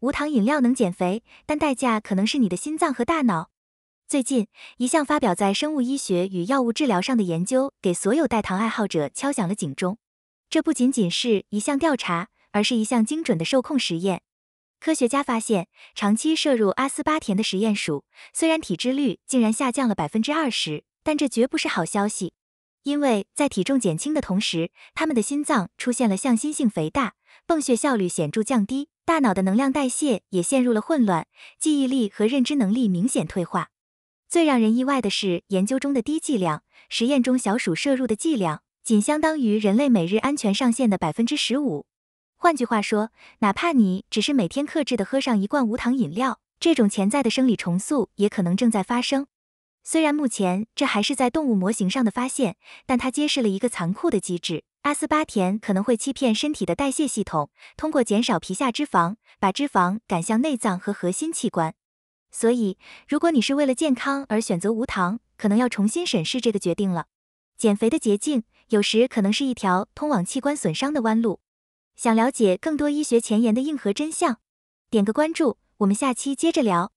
无糖饮料能减肥，但代价可能是你的心脏和大脑。最近一项发表在《生物医学与药物治疗》上的研究，给所有代糖爱好者敲响了警钟。这不仅仅是一项调查，而是一项精准的受控实验。科学家发现，长期摄入阿斯巴甜的实验鼠，虽然体脂率竟然下降了百分之二十，但这绝不是好消息。因为在体重减轻的同时，它们的心脏出现了向心性肥大，泵血效率显著降低。大脑的能量代谢也陷入了混乱，记忆力和认知能力明显退化。最让人意外的是，研究中的低剂量实验中小鼠摄入的剂量，仅相当于人类每日安全上限的百分之十五。换句话说，哪怕你只是每天克制的喝上一罐无糖饮料，这种潜在的生理重塑也可能正在发生。虽然目前这还是在动物模型上的发现，但它揭示了一个残酷的机制。阿斯巴甜可能会欺骗身体的代谢系统，通过减少皮下脂肪，把脂肪赶向内脏和核心器官。所以，如果你是为了健康而选择无糖，可能要重新审视这个决定了。减肥的捷径有时可能是一条通往器官损伤的弯路。想了解更多医学前沿的硬核真相，点个关注，我们下期接着聊。